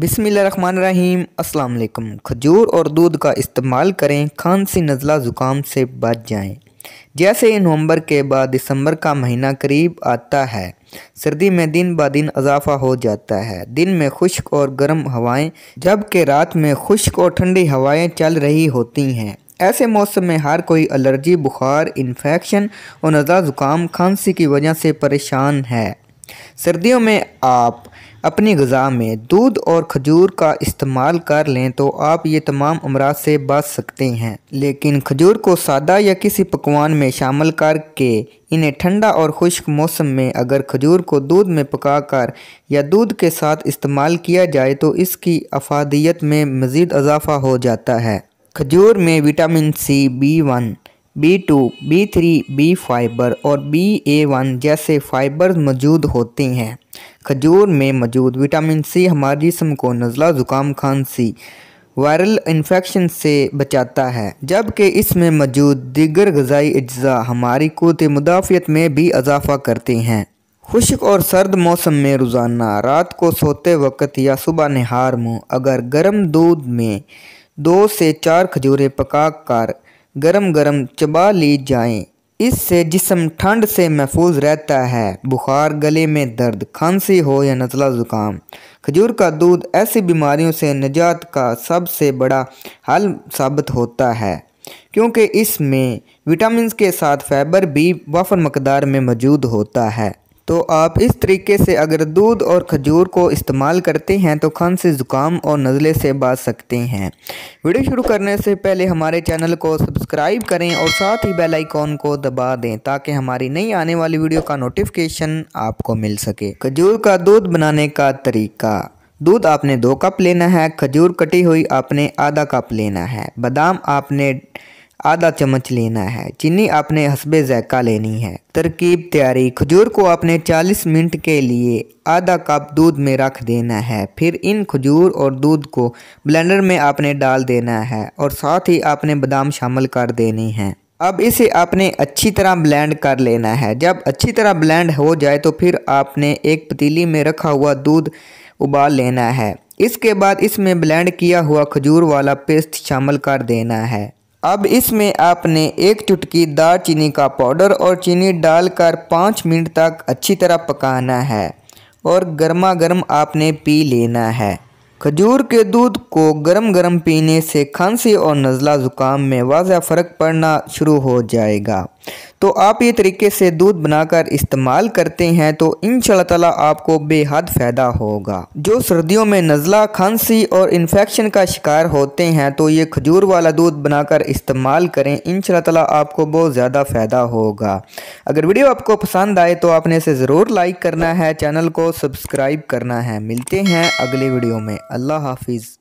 बिसमीम अस्सलाम खजूर और दूध का इस्तेमाल करें खांसी नज़ला ज़ुकाम से बच जाएं। जैसे नवंबर के बाद दिसंबर का महीना करीब आता है सर्दी में दिन ब दिन इजाफा हो जाता है दिन में खुश्क और गर्म हवाएं जबकि रात में खुश्क और ठंडी हवाएं चल रही होती हैं ऐसे मौसम में हर कोई एलर्जी बुखार इन्फेक्शन और नज़ला ज़ुकाम खांसी की वजह से परेशान है सर्दियों में आप अपनी गज़ा में दूध और खजूर का इस्तेमाल कर लें तो आप ये तमाम अमराज से बच सकते हैं लेकिन खजूर को सादा या किसी पकवान में शामिल करके इन्हें ठंडा और खुश्क मौसम में अगर खजूर को दूध में पकाकर या दूध के साथ इस्तेमाल किया जाए तो इसकी अफादियत में मज़ीद इजाफा हो जाता है खजूर में vitamin C B one B2, B3, B fibre और BA1 जैसे फाइबर मौजूद होते हैं खजूर में मौजूद विटामिन सी हमारे जिसम को नज़ला ज़ुकाम खांसी वायरल इन्फेक्शन से बचाता है जबकि इसमें मौजूद दिगर गजाई अज्जा हमारी कुत मुदाफ़ियत में भी इजाफ़ा करते हैं खुश्क और सर्द मौसम में रोज़ाना रात को सोते वक्त या सुबह नहार मुँह अगर गर्म दूध में दो से चार खजूरें कर गरम गरम चबा ली जाएं। इससे जिसम ठंड से महफूज रहता है बुखार गले में दर्द खांसी हो या नज़ला ज़ुकाम खजूर का दूध ऐसी बीमारियों से निजात का सबसे बड़ा हल साबित होता है क्योंकि इसमें विटामिन के साथ फाइबर भी वफर मकदार में मौजूद होता है तो आप इस तरीके से अगर दूध और खजूर को इस्तेमाल करते हैं तो खन से ज़ुकाम और नज़ले से बच सकते हैं वीडियो शुरू करने से पहले हमारे चैनल को सब्सक्राइब करें और साथ ही बेल आइकॉन को दबा दें ताकि हमारी नई आने वाली वीडियो का नोटिफिकेशन आपको मिल सके खजूर का दूध बनाने का तरीका दूध आपने दो कप लेना है खजूर कटी हुई आपने आधा कप लेना है बादाम आपने आधा चम्मच लेना है चीनी आपने हसबे जैका लेनी है तरकीब तैयारी खजूर को आपने 40 मिनट के लिए आधा कप दूध में रख देना है फिर इन खजूर और दूध को ब्लेंडर में आपने डाल देना है और साथ ही आपने बादाम शामिल कर देने हैं अब इसे आपने अच्छी तरह ब्लेंड कर लेना है जब अच्छी तरह ब्लेंड हो जाए तो फिर आपने एक पतीली में रखा हुआ दूध उबाल लेना है इसके बाद इसमें ब्लेंड किया हुआ खजूर वाला पेस्ट शामिल कर देना है अब इसमें आपने एक चुटकी दार चीनी का पाउडर और चीनी डालकर पाँच मिनट तक अच्छी तरह पकाना है और गर्मा गर्म आपने पी लेना है खजूर के दूध को गर्म गर्म पीने से खांसी और नज़ला ज़ुकाम में वाजह फ़र्क पड़ना शुरू हो जाएगा तो आप ये तरीके से दूध बनाकर इस्तेमाल करते हैं तो इन ताला आपको बेहद फ़ायदा होगा जो सर्दियों में नज़ला खांसी और इन्फेक्शन का शिकार होते हैं तो ये खजूर वाला दूध बनाकर इस्तेमाल करें इन ताला आपको बहुत ज़्यादा फ़ायदा होगा अगर वीडियो आपको पसंद आए तो आपने इसे ज़रूर लाइक करना है चैनल को सब्सक्राइब करना है मिलते हैं अगले वीडियो में अल्लाह हाफिज़